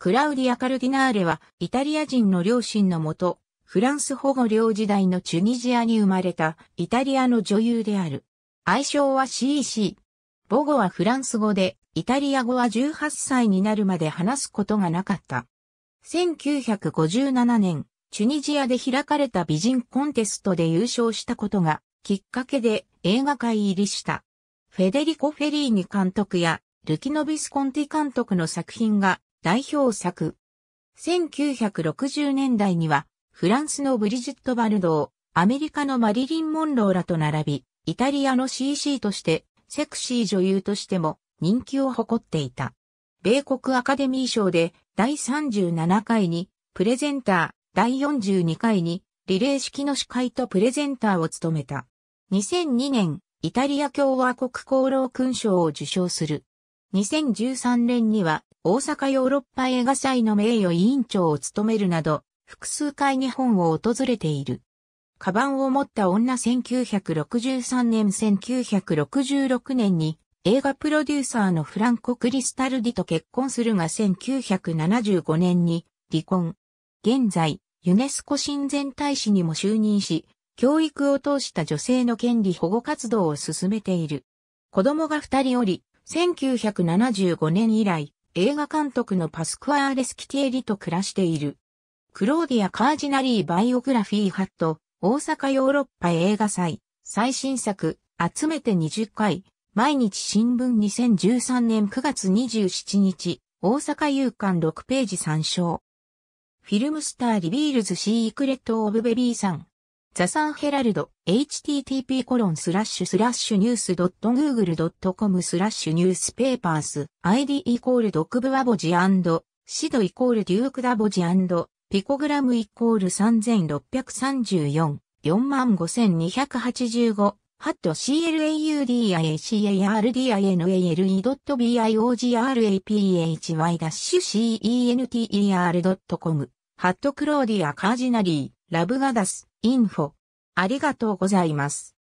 クラウディア・カルディナーレは、イタリア人の両親のもと、フランス保護領時代のチュニジアに生まれた、イタリアの女優である。愛称は CC。母語はフランス語で、イタリア語は18歳になるまで話すことがなかった。1957年、チュニジアで開かれた美人コンテストで優勝したことが、きっかけで映画界入りした。フェデリコ・フェリーニ監督や、ルキノビスコンティ監督の作品が代表作。1960年代には、フランスのブリジット・バルドー、アメリカのマリリン・モンローらと並び、イタリアの CC として、セクシー女優としても人気を誇っていた。米国アカデミー賞で第37回にプレゼンター、第42回にリレー式の司会とプレゼンターを務めた。2002年、イタリア共和国功労勲章を受賞する。2013年には大阪ヨーロッパ映画祭の名誉委員長を務めるなど、複数回日本を訪れている。カバンを持った女1963年1966年に映画プロデューサーのフランコ・クリスタルディと結婚するが1975年に離婚。現在、ユネスコ親善大使にも就任し、教育を通した女性の権利保護活動を進めている。子供が二人おり、1975年以来、映画監督のパスクアーレスキティエリと暮らしている。クローディア・カージナリー・バイオグラフィー・ハット、大阪ヨーロッパ映画祭、最新作、集めて20回、毎日新聞2013年9月27日、大阪夕刊6ページ参照。フィルムスター・リビールズ・シークレット・オブ・ベビーさん。ザサンヘラルド、http コロンスラッシュスラッシュニュース .google.com スラッシュニュースペーパース、id イコールドクブアボジシドイコールデュークダボジピコグラムイコール3634、45285、ハット c l a u d i a c a r d i n a l e b i o g r a p h y c e n t e r c o m ハットクローディアカージナリーラブガダス、インフォ。ありがとうございます。